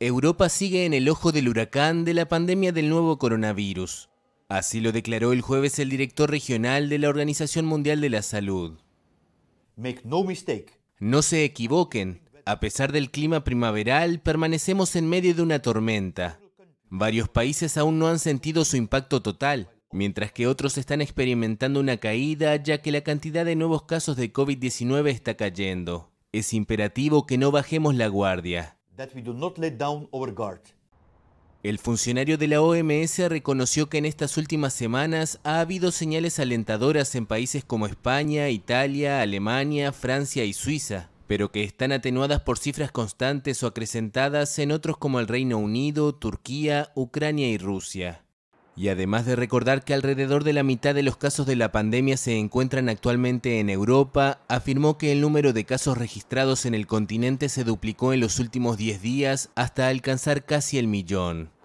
Europa sigue en el ojo del huracán de la pandemia del nuevo coronavirus. Así lo declaró el jueves el director regional de la Organización Mundial de la Salud. No se equivoquen, a pesar del clima primaveral, permanecemos en medio de una tormenta. Varios países aún no han sentido su impacto total, mientras que otros están experimentando una caída ya que la cantidad de nuevos casos de COVID-19 está cayendo. Es imperativo que no bajemos la guardia. El funcionario de la OMS reconoció que en estas últimas semanas ha habido señales alentadoras en países como España, Italia, Alemania, Francia y Suiza, pero que están atenuadas por cifras constantes o acrecentadas en otros como el Reino Unido, Turquía, Ucrania y Rusia. Y además de recordar que alrededor de la mitad de los casos de la pandemia se encuentran actualmente en Europa, afirmó que el número de casos registrados en el continente se duplicó en los últimos 10 días hasta alcanzar casi el millón.